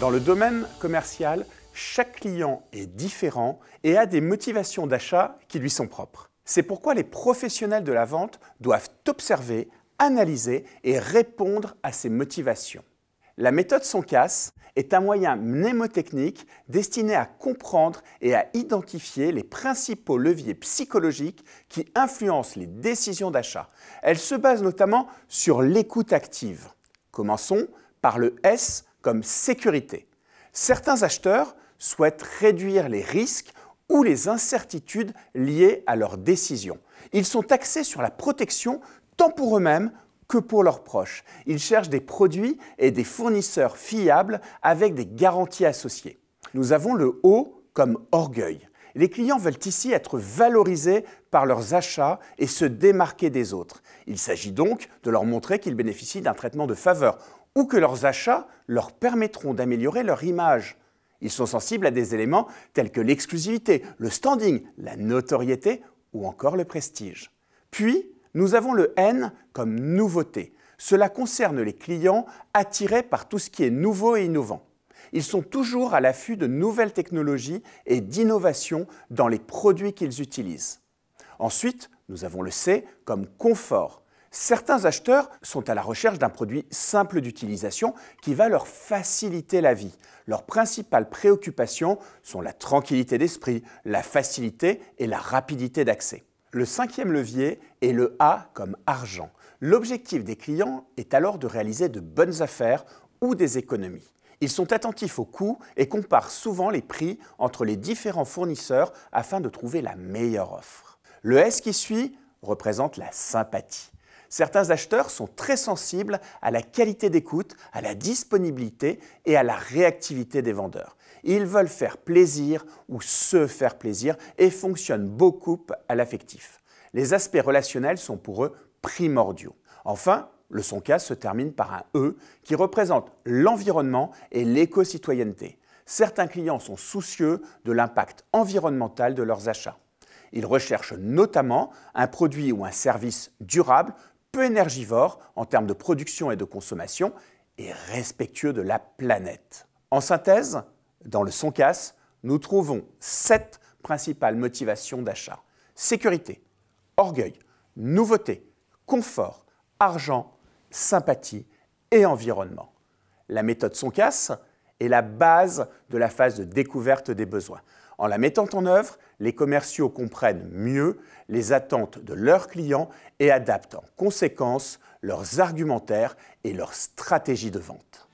Dans le domaine commercial, chaque client est différent et a des motivations d'achat qui lui sont propres. C'est pourquoi les professionnels de la vente doivent observer, analyser et répondre à ces motivations. La méthode SONCAS est un moyen mnémotechnique destiné à comprendre et à identifier les principaux leviers psychologiques qui influencent les décisions d'achat. Elle se base notamment sur l'écoute active. Commençons par le S comme sécurité. Certains acheteurs souhaitent réduire les risques ou les incertitudes liées à leurs décisions. Ils sont axés sur la protection tant pour eux-mêmes que pour leurs proches. Ils cherchent des produits et des fournisseurs fiables avec des garanties associées. Nous avons le haut comme orgueil. Les clients veulent ici être valorisés par leurs achats et se démarquer des autres. Il s'agit donc de leur montrer qu'ils bénéficient d'un traitement de faveur ou que leurs achats leur permettront d'améliorer leur image. Ils sont sensibles à des éléments tels que l'exclusivité, le standing, la notoriété ou encore le prestige. Puis, nous avons le N comme nouveauté. Cela concerne les clients attirés par tout ce qui est nouveau et innovant. Ils sont toujours à l'affût de nouvelles technologies et d'innovations dans les produits qu'ils utilisent. Ensuite, nous avons le C comme confort. Certains acheteurs sont à la recherche d'un produit simple d'utilisation qui va leur faciliter la vie. Leurs principales préoccupations sont la tranquillité d'esprit, la facilité et la rapidité d'accès. Le cinquième levier est le A comme argent. L'objectif des clients est alors de réaliser de bonnes affaires ou des économies. Ils sont attentifs aux coûts et comparent souvent les prix entre les différents fournisseurs afin de trouver la meilleure offre. Le S qui suit représente la sympathie. Certains acheteurs sont très sensibles à la qualité d'écoute, à la disponibilité et à la réactivité des vendeurs. Ils veulent faire plaisir ou se faire plaisir et fonctionnent beaucoup à l'affectif. Les aspects relationnels sont pour eux primordiaux. Enfin, le son cas se termine par un E qui représente l'environnement et l'éco-citoyenneté. Certains clients sont soucieux de l'impact environnemental de leurs achats. Ils recherchent notamment un produit ou un service durable peu énergivore en termes de production et de consommation et respectueux de la planète. En synthèse, dans le SONCAS, nous trouvons sept principales motivations d'achat. Sécurité, orgueil, nouveauté, confort, argent, sympathie et environnement. La méthode SONCAS est la base de la phase de découverte des besoins. En la mettant en œuvre, les commerciaux comprennent mieux les attentes de leurs clients et adaptent en conséquence leurs argumentaires et leurs stratégies de vente.